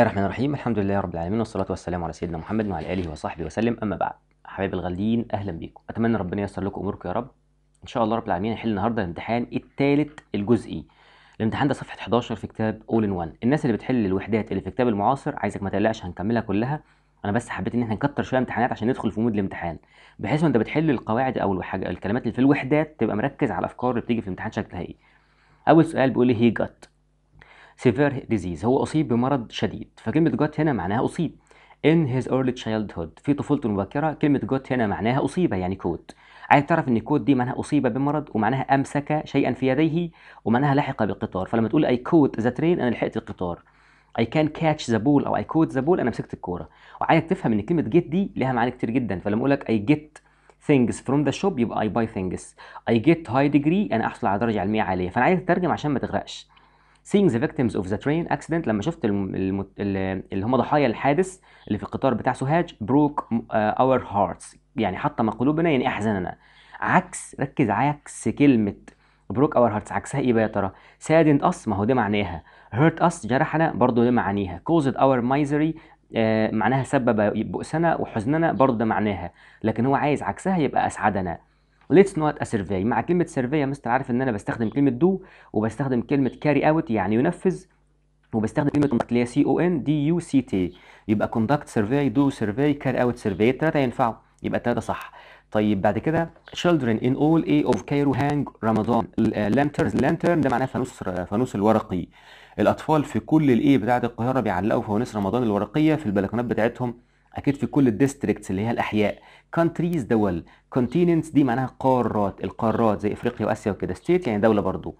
بسم الله الرحمن الرحيم الحمد لله رب العالمين والصلاة والسلام على سيدنا محمد وعلى آله وصحبه وسلم أما بعد حبايب الغاليين أهلا بيكم أتمنى ربنا ييسر لكم أموركم يا رب إن شاء الله رب العالمين هنحل النهاردة الامتحان الثالث الجزئي الامتحان ده صفحة 11 في كتاب أول إن وان الناس اللي بتحل الوحدات اللي في الكتاب المعاصر عايزك ما تقلقش هنكملها كلها أنا بس حبيت إن احنا نكتر شوية امتحانات عشان ندخل في مود الامتحان بحيث وأنت بتحل القواعد أو الحاجة الكلمات اللي في الوحدات تبقى مركز على الأفكار اللي بتيجي في الامتحان شكلها إيه أول سؤال بيقول لي هي جت سيفير ديزيز هو أصيب بمرض شديد فكلمة جوت هنا معناها أصيب in his early childhood في طفولته المبكرة كلمة جوت هنا معناها أصيب يعني كوت عايز تعرف ان كوت دي معناها اصيب بمرض ومعناها امسك شيئا في يديه ومعناها لحق بالقطار فلما تقول اي كوت ذا ترين انا لحقت القطار اي كان كاتش ذا بول او اي كوت ذا بول انا مسكت الكوره وعايزك تفهم ان كلمه جيت دي لها معاني كتير جدا فلما اقول لك اي جيت things from the shop يبقى I buy things I get high degree أنا أحصل على درجة علمية عالية فأنا عايز أترجم عشان ما تغرقش seeing the victims of the train accident لما شفت اللي هم ضحايا الحادث اللي في القطار بتاع سوهاج broke uh, our hearts يعني حطم قلوبنا يعني احزننا عكس ركز عكس كلمه بروك اور هارتس عكسها ايه بقى يا ترى saddened us ما هو ده معناها hurt us جرحنا برضه ده معانيها caused our misery آه معناها سبب بؤسنا وحزننا برضه ده معناها لكن هو عايز عكسها يبقى اسعدنا ليتس نوت ا سيرفي مع كلمه سيرفي يا مستر عارف ان انا بستخدم كلمه دو وبستخدم كلمه كاري اوت يعني ينفذ وبستخدم كلمه كونتاكت اللي هي سي او ان دي يو سي تي يبقى كونتاكت سيرفي دو سيرفي كاري اوت سيرفي الثلاثه ينفعوا يبقى الثلاثه صح طيب بعد كده children in all a of Cairo hang رمضان آه، lanterns lantern ده معناه فانوس آه، فانوس الورقي الاطفال في كل الايه بتاعه القاهره بيعلقوا فوانيس رمضان الورقيه في البلكونات بتاعتهم اكيد في كل الديستريكتس اللي هي الاحياء كونتريز دول كونتيننتس دي معناها قارات القارات زي افريقيا واسيا وكده ستيت يعني دوله برضو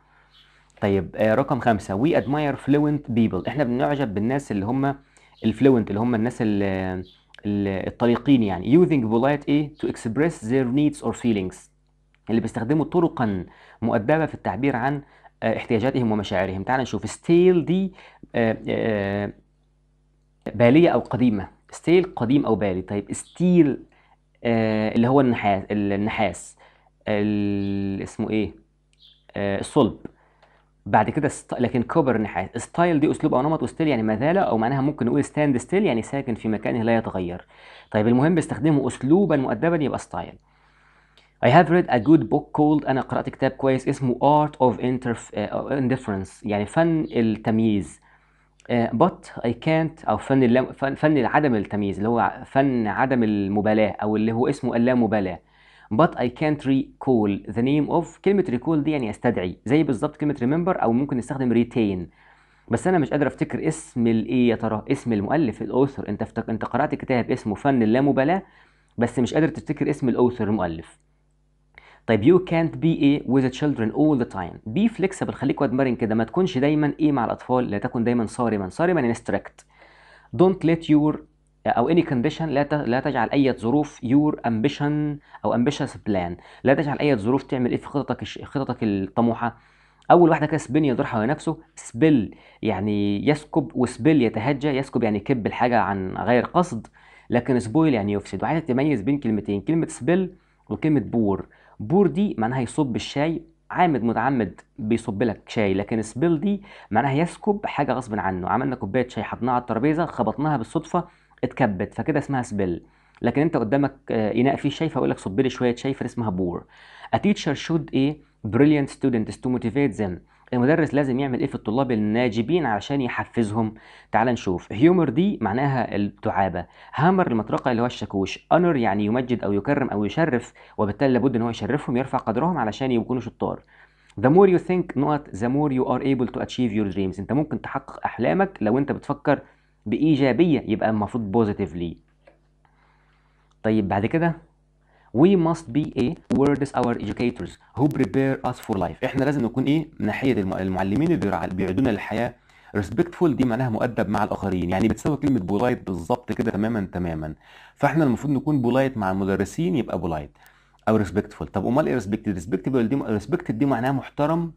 طيب آه رقم خمسة وي ادماير فلوينت بيبل احنا بنعجب بالناس اللي هم الفلوينت اللي هم الناس اللي الطليقين يعني يوزنج بولايت ايه تو اكسبريس زير نيدز اور فيلينجز اللي بيستخدموا طرقا مؤدبه في التعبير عن آه، احتياجاتهم ومشاعرهم تعال نشوف ستيل دي آه، آه، باليه او قديمه ستيل قديم او بالي طيب ستيل آه اللي هو النحاس النحاس اسمه ايه آه الصلب بعد كده است... لكن كوبر نحاس ستايل دي اسلوب او نمط وستيل يعني مازال او معناها ممكن نقول ستاند ستيل يعني ساكن في مكانه لا يتغير طيب المهم بيستخدمه اسلوبا مؤدبا يبقى ستايل I have read a good book called أنا قرأت كتاب كويس اسمه Art of Interf... آه، Indifference يعني فن التمييز بط اي كانت او فن اللام فن عدم التمييز اللي هو فن عدم المبالاه او اللي هو اسمه اللامبالاه but I can't recall the name of كلمة recall دي يعني استدعي زي بالظبط كلمة remember أو ممكن نستخدم retain بس أنا مش قادر أفتكر اسم الإيه يا ترى اسم المؤلف الأوثر أنت أنت قرأت كتاب اسمه فن اللامبالاة بس مش قادر تفتكر اسم الأوثر المؤلف طيب يو كانت بي ايه وذ children all the time بي فليكسبل خليك واد مرن كده ما تكونش دايما ايه مع الاطفال لا تكن دايما صارما صارما ستريكت دونت ليت يور او اني كونديشن لا لا تجعل اي ظروف يور امبيشن او امبيشس بلان لا تجعل اي ظروف تعمل ايه في خططك خططك الطموحه اول واحده كده سبين يدور حول نفسه سبل يعني يسكب وسبل يتهجى يسكب يعني كب الحاجه عن غير قصد لكن سبويل يعني يفسد وعايز تميز بين كلمتين كلمه سبل وكلمه بور بور دي معناها يصب الشاي عامد متعمد بيصب لك شاي لكن سبيل دي معناها يسكب حاجه غصب عنه عملنا كوبايه شاي حطناها على الترابيزه خبطناها بالصدفه اتكبت فكده اسمها سبيل لكن انت قدامك آه، اناء فيه شاي فاقول لك صب لي شويه شاي فاسمها بور A teacher should a brilliant student is to motivate them المدرس لازم يعمل ايه في الطلاب الناجبين علشان يحفزهم تعال نشوف هيومر دي معناها التعابه هامر المطرقه اللي هو الشاكوش انر يعني يمجد او يكرم او يشرف وبالتالي لابد ان هو يشرفهم يرفع قدرهم علشان يكونوا شطار The more you think not the more you are able to achieve your dreams انت ممكن تحقق احلامك لو انت بتفكر بايجابيه يبقى المفروض بوزيتيفلي طيب بعد كده we must be a word is our educators who prepare us for life احنا لازم نكون ايه من ناحيه المعلمين اللي بيعدونا للحياه ريسبكتفول دي معناها مؤدب مع الاخرين يعني بتساوي كلمه بولايت بالظبط كده تماما تماما فاحنا المفروض نكون بولايت مع المدرسين يبقى بولايت او ريسبكتفول طب امال ايه ريسبكتد ريسبكتبل دي ريسبكتد دي معناها محترم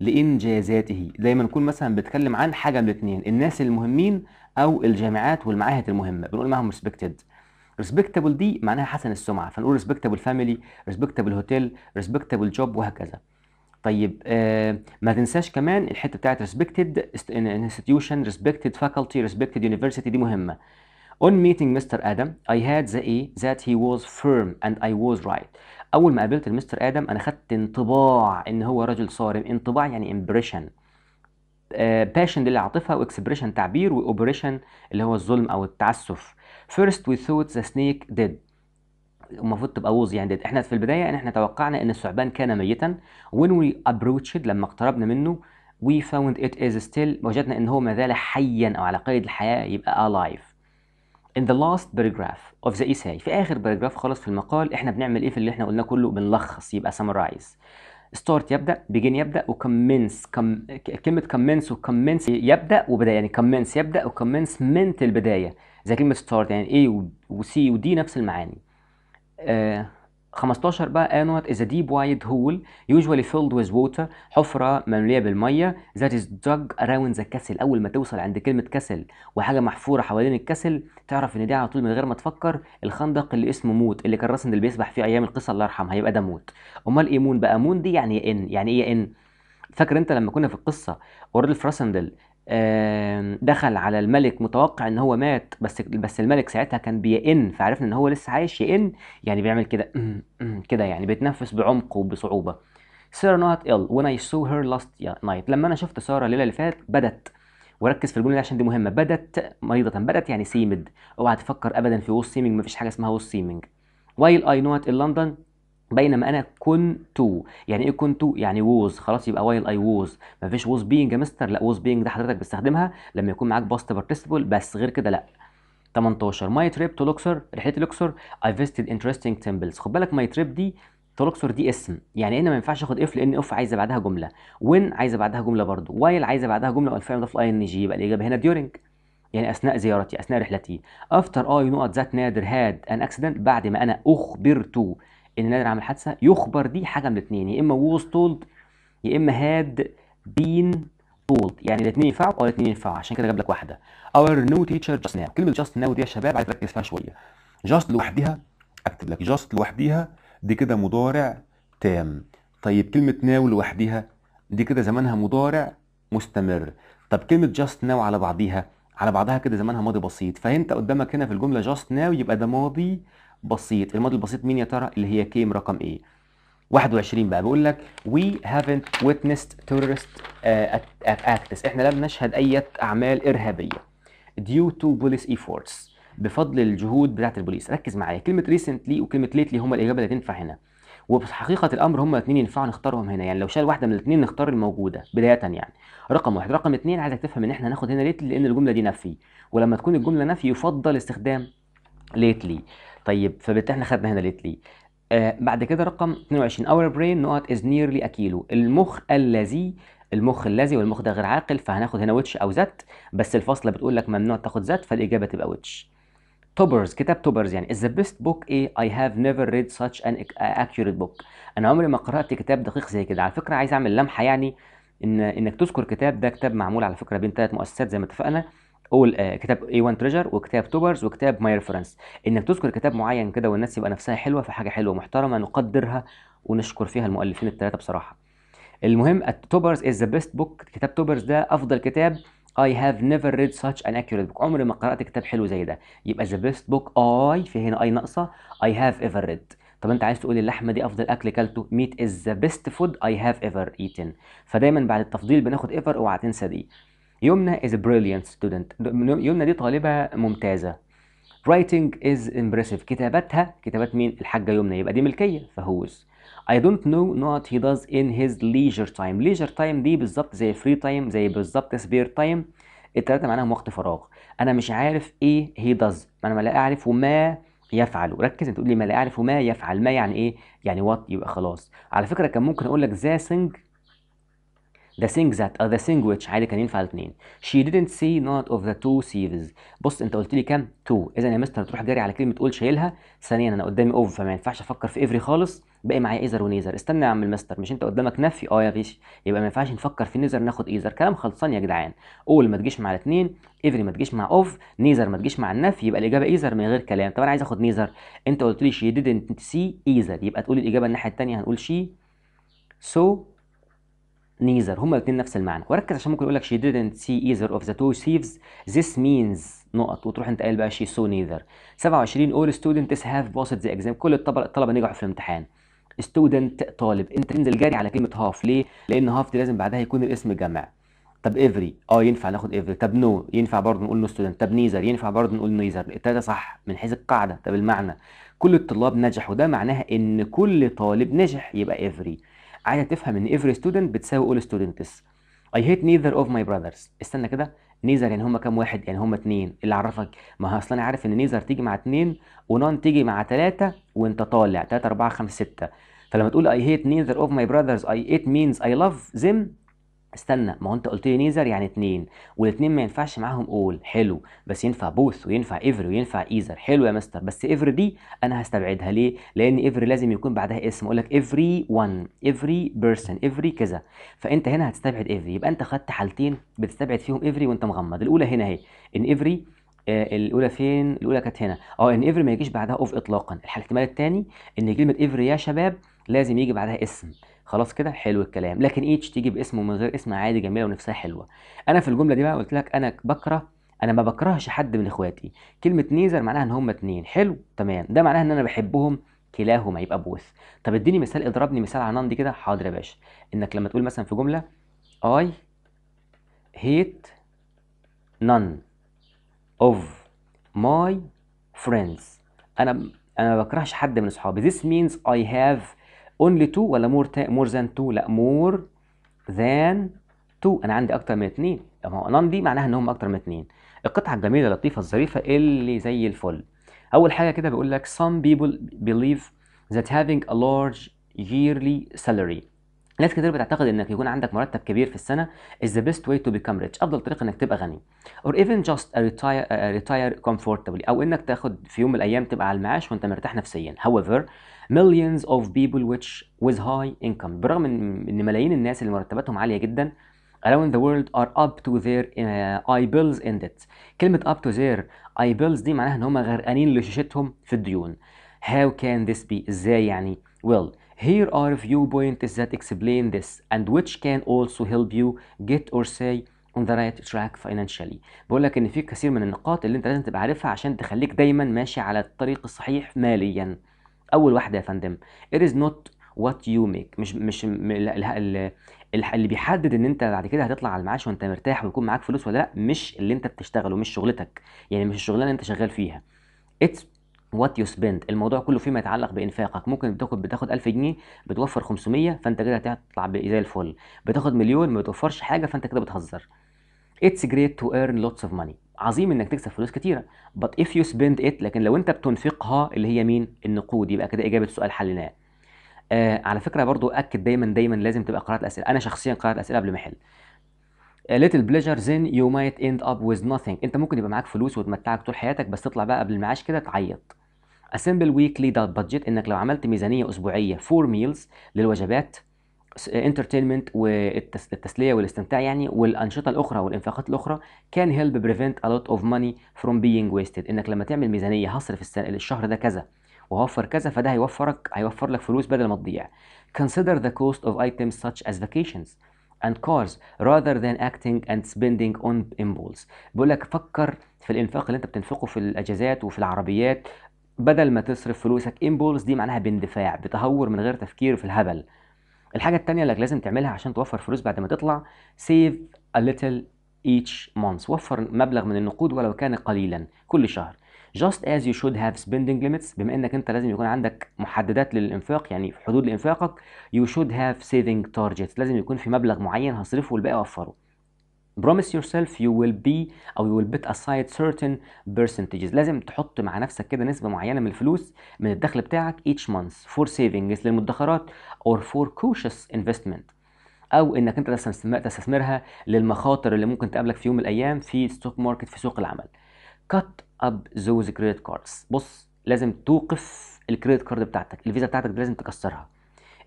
لانجازاته دايما نكون مثلا بتكلم عن حاجه من الاثنين الناس المهمين او الجامعات والمعاهد المهمه بنقول معاهم ريسبكتد ريسبكتبل دي معناها حسن السمعه فنقول ريسبكتبل فاميلي ريسبكتبل هوتيل ريسبكتبل جوب وهكذا طيب آه ما تنساش كمان الحته بتاعت ريسبكتد انستتيوشن ريسبكتد فاكولتي ريسبكتد يونيفرسيتي دي مهمه On meeting Mr. Adam, I had the A that he was firm and I was right. أول ما قابلت المستر آدم أنا خدت انطباع إن هو رجل صارم، انطباع يعني امبريشن. باشن دي العاطفة واكسبريشن تعبير واوبريشن اللي هو الظلم أو التعسف. First we thought the snake dead المفروض تبقى ووز يعني ديد. احنا في البداية ان احنا توقعنا ان الثعبان كان ميتا when we approached لما اقتربنا منه we found it is still وجدنا ان هو ما زال حيا او على قيد الحياة يبقى alive in the last paragraph of the essay في اخر باراجراف خالص في المقال احنا بنعمل ايه في اللي احنا قلناه كله بنلخص يبقى summarize ستارت يبدا بيجين يبدا وكمنس كم كلمه كمنس وكمنس يبدا وبدايه يعني كمنس يبدا وكمنس منت البدايه زي كلمه ستارت يعني A وسي ودي نفس المعاني آه 15 بقى أنوت آه، is a deep wide hole usually filled with water حفرة مملية بالمية that is dug around the castle أول ما توصل عند كلمة كسل وحاجة محفورة حوالين الكسل تعرف إن دي على طول من غير ما تفكر الخندق اللي اسمه موت اللي كان راسن اللي بيسبح فيه أيام القصة الله يرحمها هيبقى ده موت أمال إيه مون بقى مون دي يعني إيه إن يعني إيه إن فاكر أنت لما كنا في القصة أورد فراسندل دخل على الملك متوقع ان هو مات بس بس الملك ساعتها كان بيئن فعرفنا ان هو لسه عايش يئن يعني بيعمل كده كده يعني بيتنفس بعمق وبصعوبه سارة نوت ill when I saw her last night لما انا شفت سارة الليله اللي فاتت بدت وركز في الجمله دي عشان دي مهمه بدت مريضه بدت يعني سيمد اوعى تفكر ابدا في وول سيمينج مفيش حاجه اسمها وول سيمينج while I نوت it in London بينما انا كنت يعني ايه كنت يعني ووز خلاص يبقى وايل اي ووز مفيش ووز بينج يا مستر لا ووز بينج ده حضرتك بتستخدمها لما يكون معاك باست بارتيسيبل بس غير كده لا 18 ماي تريب تو لوكسر رحلتي لوكسر اي فيستد انترستنج تمبلز خد بالك ماي تريب دي تلوكسر دي اسم يعني هنا إيه ما ينفعش اخد اف لان اف عايزه بعدها جمله وين عايزه بعدها جمله برضو وايل عايزه بعدها جمله والفعل ده في ان جي يبقى الاجابه هنا ديورنج يعني اثناء زيارتي اثناء رحلتي افتر اي نقط ذات نادر هاد ان اكسيدنت بعد ما انا اخبرته ان نادر عمل حادثه يخبر دي حاجه من الاثنين يا اما ووز تولد يا اما هاد بين تولد يعني الاثنين ينفعوا او الاثنين ينفعوا عشان كده جاب لك واحده اور نو تيشر جاست ناو كلمه جاست ناو دي يا شباب عايز تركز فيها شويه جاست لوحدها اكتب لك جاست لوحدها دي كده مضارع تام طيب كلمه ناو لوحدها دي كده زمانها مضارع مستمر طب كلمه جاست ناو على بعضيها على بعضها كده زمانها ماضي بسيط فانت قدامك هنا في الجمله جاست ناو يبقى ده ماضي بسيط الموديل البسيط مين يا ترى اللي هي كيم رقم ايه 21 بقى بيقول لك وي هافنت witnessed terrorist اكتس آه، احنا لم نشهد اي اعمال ارهابيه ديو تو بوليس ايفورتس بفضل الجهود بتاعه البوليس ركز معايا كلمه recently وكلمه lately هما الاجابه اللي تنفع هنا وحقيقة الأمر هما الاثنين ينفعوا نختارهم هنا يعني لو شال واحدة من الاثنين نختار الموجودة بداية يعني رقم واحد رقم اثنين عايزك تفهم إن إحنا هناخد هنا ليتلي لأن الجملة دي نفي ولما تكون الجملة نفي يفضل استخدام ليتلي طيب فبالتالي احنا خدنا هنا ليتلي آه بعد كده رقم 22 اور برين نقط از نيرلي اكيلو المخ الذي المخ الذي والمخ ده غير عاقل فهناخد هنا ويتش او ذات بس الفاصله بتقول لك ممنوع تاخد ذات فالاجابه تبقى ويتش توبرز كتاب توبرز يعني از ذا بيست بوك ايه I have never read such an accurate book انا عمري ما قرأت كتاب دقيق زي كده على فكرة عايز اعمل لمحة يعني ان انك تذكر كتاب ده كتاب معمول على فكرة بين ثلاث مؤسسات زي ما اتفقنا قول آه، كتاب A1 تريجر وكتاب توبرز وكتاب ماي ريفرنس انك تذكر كتاب معين كده والناس يبقى نفسها حلوه في حاجه حلوه محترمه نقدرها ونشكر فيها المؤلفين الثلاثه بصراحه المهم توبرز از ذا بيست بوك كتاب توبرز ده افضل كتاب I have never read such an accurate book عمري ما قرأت كتاب حلو زي ده يبقى the best book I في هنا I ناقصة I have ever read طب انت عايز تقول اللحمه دي افضل اكل كلته meat is the best food I have ever eaten فدايما بعد التفضيل بناخد ever اوعى تنسى دي يمنى is a brilliant student يمنى دي طالبة ممتازة writing is impressive كتابتها كتابات مين الحاجة يمنى يبقى دي ملكية فهوز I don't know not he does in his leisure time leisure time دي بالظبط زي free time زي بالظبط spare time التلاتة معناهم وقت فراغ أنا مش عارف إيه he does أنا ما لا أعرف وما يفعل وركز انت تقول لي ما لا اعرف وما يفعل ما يعني ايه يعني وات يبقى خلاص على فكره كان ممكن اقول لك ذا سينج the thing that or uh, the thing which عادي كان ينفع الاثنين she didn't see none of the two sieves بص انت قلت لي كام two اذا يا مستر تروح جاري على كلمه تقول شايلها ثانيا انا قدامي اوف فما ينفعش افكر في افري خالص باقي معايا ايزر ونيزر استنى يا عم المستر مش انت قدامك نفي اه يا غيش يبقى ما ينفعش نفكر في نيزر ناخد ايزر كلام خلصان يا جدعان اول ما تجيش مع الاثنين افري ما تجيش مع اوف نيزر ما تجيش مع النفي يبقى الاجابه ايزر من غير كلام طب انا عايز اخد نيزر انت قلت لي she didn't see ايزر يبقى تقول الاجابه الناحيه الثانيه هنقول she so نيذر هما الاثنين نفس المعنى وركز عشان ممكن يقول لك شي didn't see either of the two thieves this means نقط وتروح انت قايل بقى شي سو neither 27 all students have passed the exam كل الطلبه الطلبه نجحوا في الامتحان student طالب انت تنزل جاري على كلمه هاف ليه؟ لان هاف دي لازم بعدها يكون الاسم جمع طب افري اه ينفع ناخد افري طب نو no. ينفع برضه نقول نو ستودنت طب نيزر ينفع برضه نقول نيزر الثلاثه صح من حيث القاعده طب المعنى كل الطلاب نجحوا ده معناها ان كل طالب نجح يبقى افري عايزه تفهم ان every student بتساوي all students I hate neither of my brothers استنى كده نيزر يعني هما كام واحد يعني هما اتنين اللي عرفك ما هو اصل انا عارف ان نيزر تيجي مع اتنين ونون تيجي مع تلاتة وانت طالع تلاتة اربعة خمسة ستة فلما تقول I hate neither of my brothers I hate means I love them استنى ما هو انت قلت لي نيزر يعني اتنين والاتنين ما ينفعش معاهم اول حلو بس ينفع بوث وينفع ايفر وينفع ايزر حلو يا مستر بس ايفر دي انا هستبعدها ليه لان ايفر لازم يكون بعدها اسم اقول لك ايفري وان ايفري بيرسون ايفري كذا فانت هنا هتستبعد ايفري يبقى انت خدت حالتين بتستبعد فيهم ايفري وانت مغمض الاولى هنا اهي ان ايفري آه، الاولى فين الاولى كانت هنا اه ان ايفري ما يجيش بعدها اوف اطلاقا الاحتمال الثاني ان كلمه ايفري يا شباب لازم يجي بعدها اسم خلاص كده حلو الكلام لكن ايتش تيجي باسم ومن غير اسم عادي جميله ونفسها حلوه انا في الجمله دي بقى قلت لك انا بكره انا ما بكرهش حد من اخواتي كلمه نيزر معناها ان هم اتنين حلو تمام ده معناها ان انا بحبهم كلاهما يبقى بوث طب اديني مثال اضربني مثال على نان دي كده حاضر يا باشا انك لما تقول مثلا في جمله اي هيت نان اوف ماي فريندز انا انا ما بكرهش حد من اصحابي this means I have اونلي two ولا مور مور ذان 2 لا مور ذان two انا عندي اكتر من اثنين ما هو نان دي معناها ان هم اكتر من اثنين القطعه الجميله اللطيفه الظريفه اللي زي الفل اول حاجه كده بيقول لك some people believe that having a large yearly salary ناس كتير بتعتقد انك يكون عندك مرتب كبير في السنه is the best way to become rich افضل طريقه انك تبقى غني or even just a retire, a retire comfortably او انك تاخد في يوم من الايام تبقى على المعاش وانت مرتاح نفسيا however millions of people which with high income برغم ان ملايين الناس اللي مرتباتهم عاليه جدا around the world are up to their uh, eye bills in debt كلمه up to their eye bills دي معناها ان هم غرقانين لشاشتهم في الديون how can this be ازاي يعني well here are a few points that explain this and which can also help you get or say on the right track financially بقول لك ان في كثير من النقاط اللي انت لازم تبقى عارفها عشان تخليك دايما ماشي على الطريق الصحيح ماليا اول واحده يا فندم it is not what you make مش مش اللي, اللي بيحدد ان انت بعد كده هتطلع على المعاش وانت مرتاح ويكون معاك فلوس ولا لا مش اللي انت بتشتغله مش شغلتك يعني مش الشغلانه اللي انت شغال فيها it's وات يو سبيند الموضوع كله فيما يتعلق بانفاقك ممكن بتاخد بتاخد 1000 جنيه بتوفر 500 فانت كده هتطلع زي الفل بتاخد مليون ما بتوفرش حاجه فانت كده بتهزر اتس جريت تو ايرن لوتس اوف ماني عظيم انك تكسب فلوس كتيره but if you spend it لكن لو انت بتنفقها اللي هي مين النقود يبقى كده اجابه السؤال حليناه آه على فكره برضو اكد دايما دايما لازم تبقى قراءه الاسئله انا شخصيا قراءه الاسئله قبل ما احل A آه، little pleasure then you might end up with nothing انت ممكن يبقى معاك فلوس وتمتعك طول حياتك بس تطلع بقى قبل المعاش كده تعيط A simple weekly budget انك لو عملت ميزانيه اسبوعيه فور meals للوجبات انترتينمنت والتسليه والاستمتاع يعني والانشطه الاخرى والانفاقات الاخرى كان هيلب بريفنت ا لوت اوف ماني فروم بينج ويستد انك لما تعمل ميزانيه هصرف السنة الشهر ده كذا وهوفر كذا فده هيوفرك هيوفر لك فلوس بدل ما تضيع consider the cost of items such as vacations and cars rather than acting and spending on impulse بيقول لك فكر في الانفاق اللي انت بتنفقه في الاجازات وفي العربيات بدل ما تصرف فلوسك impulse دي معناها باندفاع بتهور من غير تفكير في الهبل الحاجة التانية اللي لازم تعملها عشان توفر فلوس بعد ما تطلع سيف ا ليتل ايتش مانث وفر مبلغ من النقود ولو كان قليلا كل شهر just as you should have spending limits بما انك انت لازم يكون عندك محددات للانفاق يعني في حدود لانفاقك you should have saving targets لازم يكون في مبلغ معين هصرفه والباقي اوفره promise yourself you will be او you will bet aside certain percentages لازم تحط مع نفسك كده نسبة معينة من الفلوس من الدخل بتاعك each month for savings للمدخرات or for cautious investment او انك انت تستثمرها للمخاطر اللي ممكن تقابلك في يوم من الايام في ستوك ماركت في سوق العمل cut up those credit cards بص لازم توقف الكريدت كارد بتاعتك الفيزا بتاعتك دي لازم تكسرها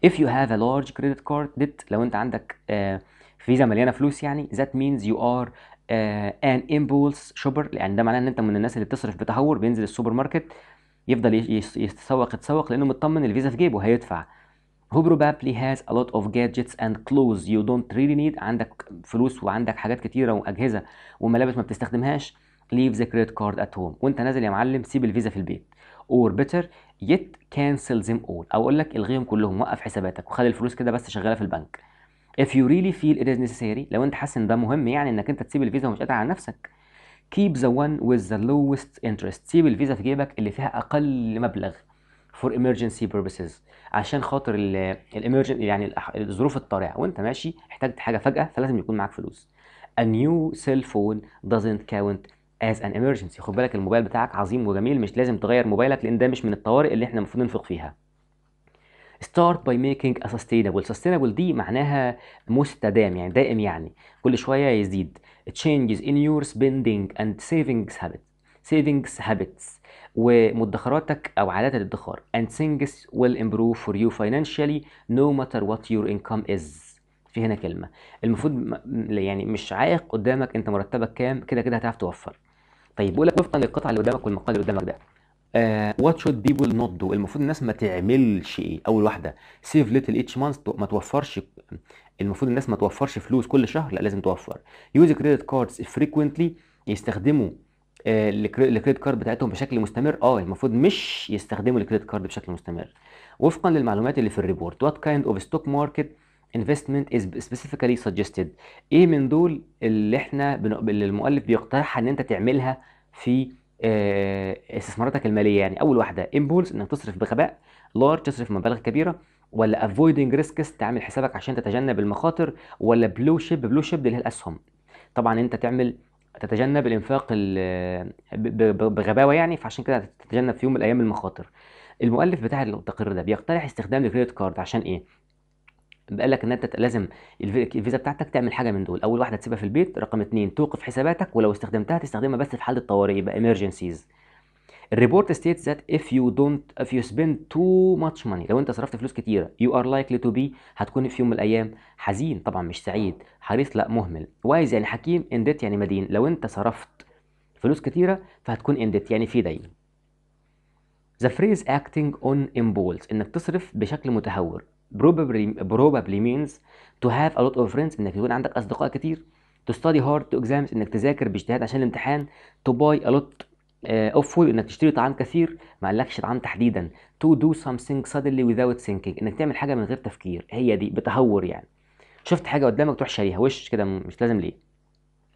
if you have a large credit card debt لو انت عندك آه، فيزا مليانه فلوس يعني ذات مينز يو ار ان امبولس شوبر لان ده معناه ان انت من الناس اللي بتصرف بتهور بينزل السوبر ماركت يفضل يتسوق يتسوق لانه مطمن الفيزا في جيبه هيدفع هو probably has a lot of gadgets and clothes you don't really need عندك فلوس وعندك حاجات كتيرة وأجهزة وملابس ما بتستخدمهاش leave the credit card at home وانت نازل يا معلم سيب الفيزا في البيت or better yet cancel them all أو أقول لك الغيهم كلهم وقف حساباتك وخلي الفلوس كده بس شغالة في البنك if you really feel it is necessary لو انت حاسس ان ده مهم يعني انك انت تسيب الفيزا ومش قادر على نفسك keep the one with the lowest interest سيب الفيزا في جيبك اللي فيها اقل مبلغ for emergency purposes عشان خاطر الامرجن يعني الظروف الطارئه وانت ماشي احتجت حاجه فجاه فلازم يكون معاك فلوس a new cell phone doesn't count as an emergency خد بالك الموبايل بتاعك عظيم وجميل مش لازم تغير موبايلك لان ده مش من الطوارئ اللي احنا المفروض ننفق فيها start by making a sustainable sustainable دي معناها مستدام يعني دائم يعني كل شوية يزيد changes in your spending and savings habits savings habits ومدخراتك أو عادات الادخار and things will improve for you financially no matter what your income is في هنا كلمة المفروض يعني مش عائق قدامك أنت مرتبك كام كده كده هتعرف توفر طيب بقول لك وفقا للقطعة اللي قدامك والمقال اللي قدامك ده وات شود بيبول نوت دو المفروض الناس ما تعملش ايه اول واحده سيف ليتل ايتش مانث ما توفرش المفروض الناس ما توفرش فلوس كل شهر لا لازم توفر يوز كريدت كاردز فريكوينتلي يستخدموا آه، الكريدت كارد بتاعتهم بشكل مستمر اه المفروض مش يستخدموا الكريدت كارد بشكل مستمر وفقا للمعلومات اللي في الريبورت وات كايند اوف ستوك ماركت انفستمنت از سبيسيفيكالي سجستد ايه من دول اللي احنا اللي المؤلف بيقترحها ان انت تعملها في آه، استثماراتك الماليه يعني اول واحده امبولس انك تصرف بغباء لارج تصرف مبالغ كبيره ولا افويدنج ريسكس تعمل حسابك عشان تتجنب المخاطر ولا بلو شيب بلو شيب اللي هي الاسهم طبعا انت تعمل تتجنب الانفاق بغباوه يعني فعشان كده تتجنب في يوم من الايام المخاطر المؤلف بتاع التقرير ده بيقترح استخدام الكريدت كارد عشان ايه بقى لك ان انت لازم الفيزا بتاعتك تعمل حاجه من دول اول واحده تسيبها في البيت رقم اثنين توقف حساباتك ولو استخدمتها تستخدمها بس في حاله الطوارئ يبقى emergencies الريبورت ستيت that if you don't if you spend too much money لو انت صرفت فلوس كتيره you are likely to be هتكون في يوم من الايام حزين طبعا مش سعيد حريص لا مهمل وايز يعني حكيم اندت يعني مدين لو انت صرفت فلوس كتيره فهتكون اندت يعني في دين The phrase acting on impulse انك تصرف بشكل متهور probably probably means to have a lot of friends انك يكون عندك اصدقاء كتير to study hard to exams انك تذاكر باجتهاد عشان الامتحان to buy a lot آه، of food انك تشتري طعام كثير ما قالكش طعام تحديدا to do something suddenly without thinking انك تعمل حاجه من غير تفكير هي دي بتهور يعني شفت حاجه قدامك تروح شاريها وش كده مش لازم ليه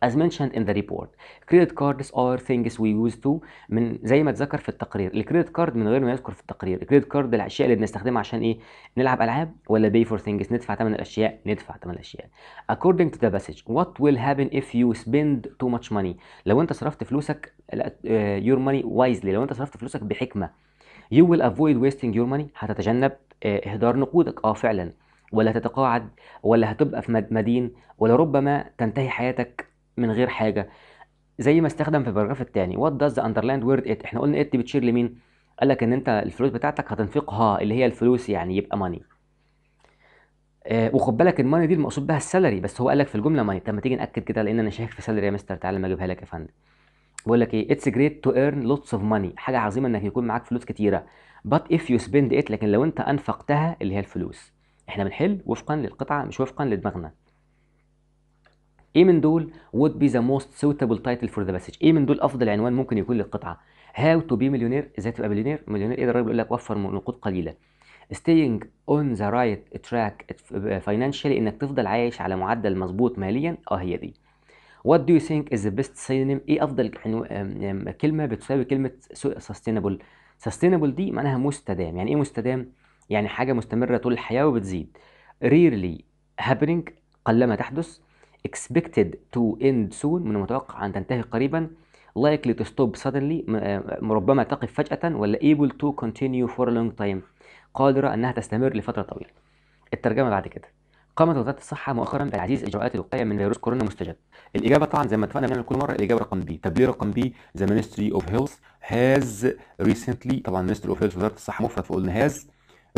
as mentioned in the report credit cards are things we use to من زي ما اتذكر في التقرير الكريدت كارد من غير ما يذكر في التقرير الكريدت كارد الاشياء اللي بنستخدمها عشان ايه نلعب العاب ولا pay for things ندفع ثمن الاشياء ندفع ثمن الاشياء according to the passage what will happen if you spend too much money لو انت صرفت فلوسك آه، your money wisely لو انت صرفت فلوسك بحكمه you will avoid wasting your money هتتجنب آه، اهدار نقودك اه فعلا ولا تتقاعد ولا هتبقى في مدين ولربما تنتهي حياتك من غير حاجه زي ما استخدم في البراجراف الثاني وات داز ذا اندرلاند وورد ات احنا قلنا ات بتشير لمين قال لك ان انت الفلوس بتاعتك هتنفقها اللي هي الفلوس يعني يبقى ماني آه وخد بالك الماني دي المقصود بها السالري بس هو قال لك في الجمله ماني طب ما تيجي ناكد كده لان انا شاكك في سالري يا مستر تعالى ما اجيبها لك يا فندم بقول لك ايه اتس جريت تو ايرن لوتس اوف ماني حاجه عظيمه انك يكون معاك فلوس كتيره بات اف يو سبند ات لكن لو انت انفقتها اللي هي الفلوس احنا بنحل وفقا للقطعه مش وفقا لدماغنا ايه من دول would be the most suitable title for the passage ايه من دول افضل عنوان ممكن يكون للقطعه how to be millionaire ازاي تبقى مليونير مليونير ايه ده الراجل بيقول لك وفر نقود قليله staying on the right track uh, financially انك تفضل عايش على معدل مظبوط ماليا اه هي دي what do you think is the best synonym ايه افضل كلمه بتساوي كلمه sustainable sustainable دي معناها مستدام يعني ايه مستدام يعني حاجه مستمره طول الحياه وبتزيد rarely happening قلما تحدث expected to end soon من المتوقع أن تنتهي قريبا likely to stop suddenly آه، ربما تقف فجأة ولا able to continue for a long time قادرة أنها تستمر لفترة طويلة الترجمة بعد كده قامت وزارة الصحة مؤخرا بتعزيز إجراءات الوقاية من فيروس كورونا مستجد الإجابة طبعا زي ما اتفقنا بنعمل كل مرة الإجابة رقم بي طب ليه رقم بي The Ministry of Health has recently طبعا Ministry of Health وزارة الصحة مفرد فقلنا has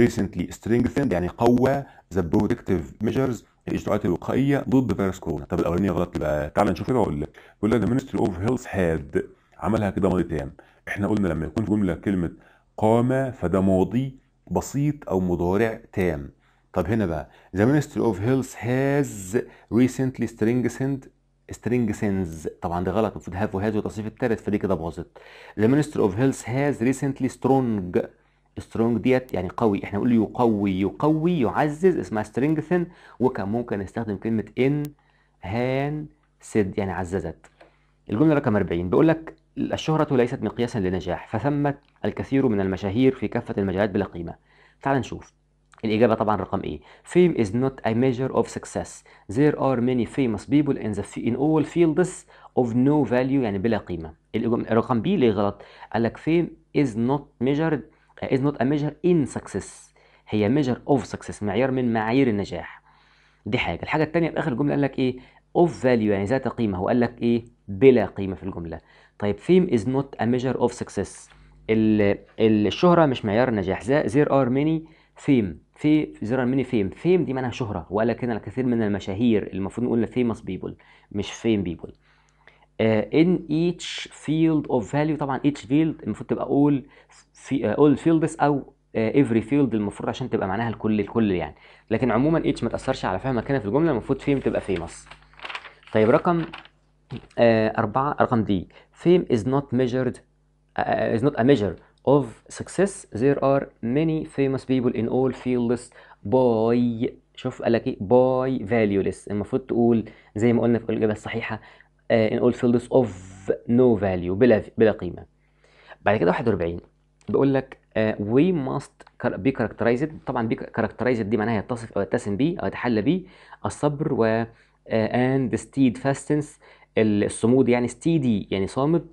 recently strengthened يعني قوى the protective measures الاجراءات الوقائيه ضد فيروس كورونا طب الاولانيه غلط بقى تعالى نشوف كده واقول لك بيقول لك ذا مينستري اوف هيلث هاد عملها كده ماضي تام احنا قلنا لما يكون في جمله كلمه قام فده ماضي بسيط او مضارع تام طب هنا بقى ذا مينستري اوف هيلث هاز ريسنتلي سترينجسند string sins طبعا ده غلط المفروض هاف وهاز والتصريف الثالث فدي كده باظت the minister of health has recently strong سترونج ديت يعني قوي احنا بنقول يقوي يقوي يعزز اسمها strengthen وكان ممكن نستخدم كلمه ان هان سد يعني عززت الجمله رقم 40 بيقول لك الشهرة ليست مقياسا للنجاح فثمة الكثير من المشاهير في كافة المجالات بلا قيمة تعال نشوف الإجابة طبعا رقم إيه Fame is not a measure of success There are many famous people in, the in all fields of no value يعني بلا قيمة الرقم بي ليه غلط قال لك Fame is not measured is not a measure in success هي measure of success معيار من معايير النجاح دي حاجه الحاجه الثانيه في اخر الجمله قال لك ايه of value يعني ذات قيمه هو قال لك ايه بلا قيمه في الجمله طيب fame is not a measure of success الشهره مش معيار النجاح there are many fame في there are many fame fame دي معناها شهره وقال لك هنا الكثير من المشاهير المفروض نقول famous people مش fame people ان ايتش فيلد اوف فاليو طبعا ايتش فيلد المفروض تبقى اول اول فيلدز او افري آه، فيلد المفروض عشان تبقى معناها الكل الكل يعني لكن عموما each ما تاثرش على فهمك هنا في الجمله المفروض فيم تبقى فيمس طيب رقم آه، أربعة رقم دي فيم is not measured uh, is not a measure of success there are many famous people in all fields by شوف قال لك ايه by valueless المفروض تقول زي ما قلنا في الاجابه الصحيحه ان اول فيلدز اوف نو فاليو بلا بلا قيمه بعد كده 41 بيقول لك وي ماست بي كاركترايزد طبعا بي كاركترايزد دي معناها يتصف او يتسم به او يتحلى به الصبر و اند ستيد فاستنس الصمود يعني ستيدي يعني صامد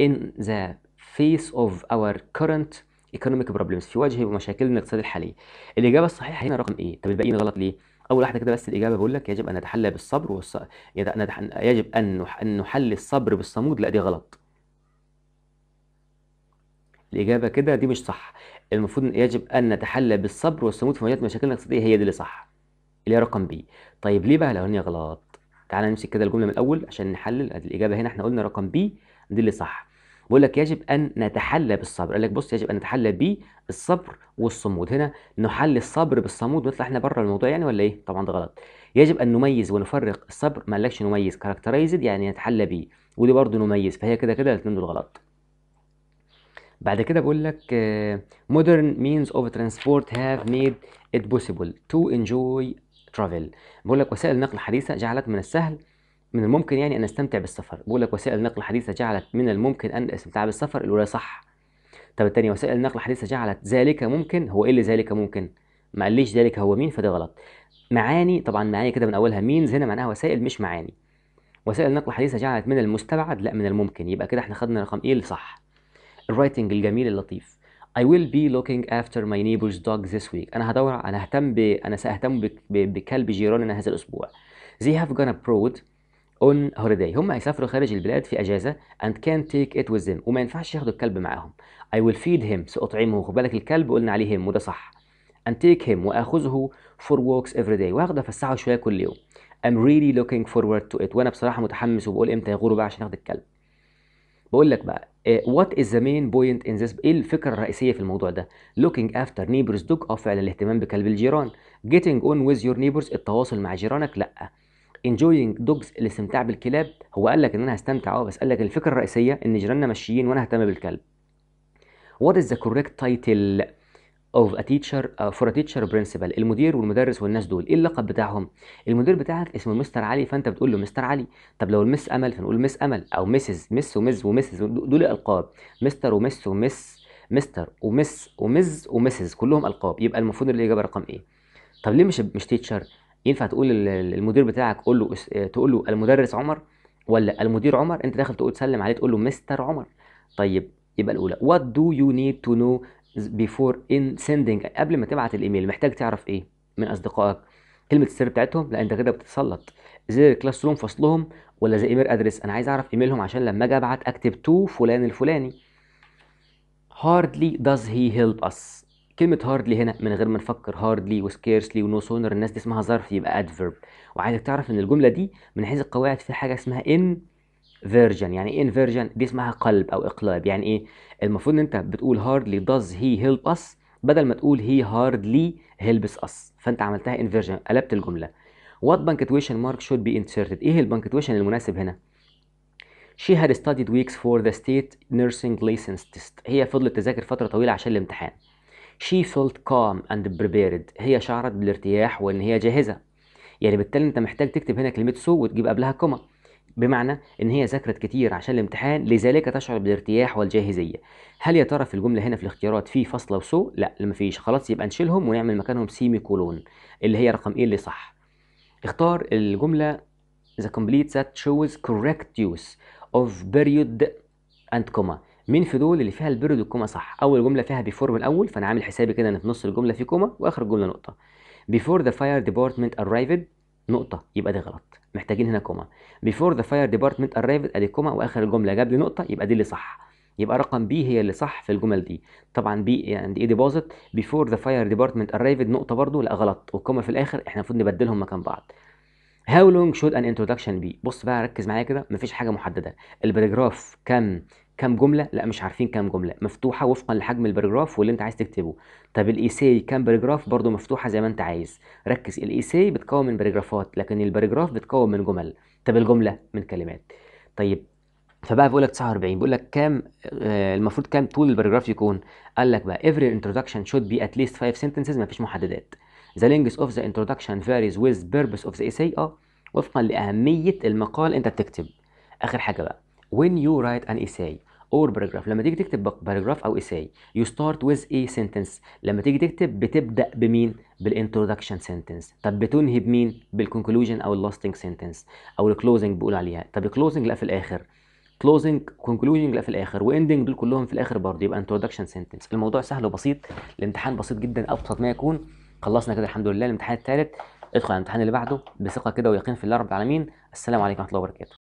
ان ذا فيس اوف اور كرنت ايكونوميك بروبلمز في وجه مشاكلنا الاقتصاديه الحاليه الاجابه الصحيحه هنا رقم ايه طب الباقيين غلط ليه اول واحده كده بس الاجابه بقول لك يجب ان نتحلى بالصبر والص... يجب ان نحلي الصبر بالصمود لا دي غلط الاجابه كده دي مش صح المفروض يجب ان نتحلى بالصبر والصمود في مواجهه مشاكلنا الاقتصاديه هي دي اللي صح اللي هي رقم بي طيب ليه بقى لو هي غلط تعالى نمسك كده الجمله من الاول عشان نحلل الاجابه هنا احنا قلنا رقم بي دي اللي صح بيقول لك يجب ان نتحلى بالصبر قال لك بص يجب ان نتحلى بالصبر والصمود هنا نحلي الصبر بالصمود ونطلع احنا بره الموضوع يعني ولا ايه طبعا ده غلط يجب ان نميز ونفرق الصبر ما قالكش نميز كاركترايزد يعني نتحلى بيه ودي برضه نميز فهي كده كده الاثنين دول غلط بعد كده بقول لك آه، modern means of transport have made it possible to enjoy travel بقول لك وسائل النقل الحديثة جعلت من السهل من الممكن يعني ان استمتع بالسفر بقول لك وسائل النقل الحديثه جعلت من الممكن ان استمتع بالسفر الاولى صح طب الثانيه وسائل النقل الحديثه جعلت ذلك ممكن هو ايه اللي ذلك ممكن ما قاليش ذلك هو مين فده غلط معاني طبعا معاني كده من اولها مين هنا معناها وسائل مش معاني وسائل النقل الحديثه جعلت من المستبعد لا من الممكن يبقى كده احنا خدنا رقم ايه اللي صح الرايتنج الجميل اللطيف I will be looking after my neighbor's dog this week. أنا هدور أنا أهتم ب أنا سأهتم بكلب جيراننا هذا الأسبوع. They have gone abroad اون هوليداي هم هيسافروا خارج البلاد في اجازه and كان take it with them وما ينفعش ياخدوا الكلب معاهم I will feed him سأطعمه خد بالك الكلب قلنا عليه him وده صح and take him واخذه for walks every day واخده افسحه شويه كل يوم I'm really looking forward to it وانا بصراحه متحمس وبقول امتى يغوروا بقى عشان اخد الكلب بقول لك بقى وات از ذا مين بوينت ان ذس ايه الفكره الرئيسيه في الموضوع ده looking افتر neighbors dog او فعلا الاهتمام بكلب الجيران getting on with your neighbors التواصل مع جيرانك لا انجوينج دوجز الاستمتاع بالكلاب هو قال لك ان انا هستمتع اه بس قال لك الفكره الرئيسيه ان جيراننا ماشيين وانا اهتم بالكلب What is the correct title of a teacher فور uh, for a teacher المدير والمدرس والناس دول ايه اللقب بتاعهم المدير بتاعك اسمه مستر علي فانت بتقول له مستر علي طب لو المس امل فنقول مس امل او مسز مس ومز ومسز دول القاب مستر ومس ومس مستر ومس ومز ومسز كلهم القاب يبقى المفروض الاجابه رقم ايه طب ليه مش مش تيتشر ينفع تقول المدير بتاعك قول له تقول له المدرس عمر ولا المدير عمر انت داخل تقول تسلم عليه تقول له مستر عمر طيب يبقى الاولى وات دو يو نيد تو نو بيفور ان سيندينج قبل ما تبعت الايميل محتاج تعرف ايه من اصدقائك كلمه السر بتاعتهم لا انت كده بتتسلط زي الكلاس روم فصلهم ولا زي ايميل ادرس انا عايز اعرف ايميلهم عشان لما اجي ابعت اكتب تو فلان الفلاني hardly does he help us كلمة هاردلي هنا من غير ما نفكر هاردلي وسكيرسلي ونو سونر الناس دي اسمها ظرف يبقى ادفيرب وعايزك تعرف ان الجملة دي من حيث القواعد في حاجة اسمها ان فيرجن يعني ايه انفيرجن دي اسمها قلب او اقلاب يعني ايه المفروض ان انت بتقول هاردلي داز هي هيلب اس بدل ما تقول هي هاردلي هيلبس اس فانت عملتها انفيرجن قلبت الجمله وات بانكتويشن مارك شود بي انسيرتد ايه البانكتويشن المناسب هنا She had studied weeks for the state nursing license test هي فضلت تذاكر فتره طويله عشان الامتحان she felt calm and prepared هي شعرت بالارتياح وان هي جاهزه يعني بالتالي انت محتاج تكتب هنا كلمه سو وتجيب قبلها كومة بمعنى ان هي ذاكرت كتير عشان الامتحان لذلك تشعر بالارتياح والجاهزيه هل يا ترى في الجمله هنا في الاختيارات في فاصله وسو لا فيش خلاص يبقى نشيلهم ونعمل مكانهم سيمي كولون اللي هي رقم ايه اللي صح اختار الجمله the complete set shows correct use of period and comma مين في دول اللي فيها البيريود والكوما صح اول جمله فيها بيفور من الاول فانا عامل حسابي كده ان في نص الجمله في كوما واخر الجمله نقطه بيفور ذا فاير ديبارتمنت ارايفد نقطه يبقى دي غلط محتاجين هنا كوما بيفور ذا فاير ديبارتمنت ارايفد ادي كوما واخر الجمله جاب لي نقطه يبقى دي اللي صح يبقى رقم بي هي اللي صح في الجمل دي طبعا بي يعني ايه ديبوزيت بيفور ذا فاير ديبارتمنت ارايفد نقطه برضه لا غلط والكوما في الاخر احنا المفروض نبدلهم مكان بعض هاو لونج شود ان انترودكشن بي بص بقى ركز معايا كده مفيش حاجه محدده الباراجراف كام كام جمله لا مش عارفين كام جمله مفتوحه وفقا لحجم البراجراف واللي انت عايز تكتبه طب الايساي كام باراجراف برضو مفتوحه زي ما انت عايز ركز الايساي بتكون من باراجرافات لكن الباراجراف بتكون من جمل طب الجمله من كلمات طيب فبقى بيقول لك 49 بيقول لك كام آه المفروض كام طول الباراجراف يكون قال لك بقى every introduction should be at least 5 sentences مفيش محددات the length of the introduction varies with purpose of the essay اه وفقا لاهميه المقال انت بتكتب اخر حاجه بقى when you write an essay اور باراجراف لما تيجي تكتب باراجراف او اساي يو ستارت ويز اي سنتنس لما تيجي تكتب بتبدا بمين بالانترودكشن سنتنس طب بتنهي بمين بالكونكلوجن او اللاستنج سنتنس او الكلوزنج بقول عليها طب الكلوزنج لا في الاخر كلوزنج كونكلوجن لا في الاخر واندنج دول كلهم في الاخر برضه يبقى انترودكشن سنتنس الموضوع سهل وبسيط الامتحان بسيط جدا ابسط ما يكون خلصنا كده الحمد لله الامتحان الثالث ادخل على الامتحان اللي بعده بثقه كده ويقين في الله رب العالمين السلام عليكم ورحمه الله وبركاته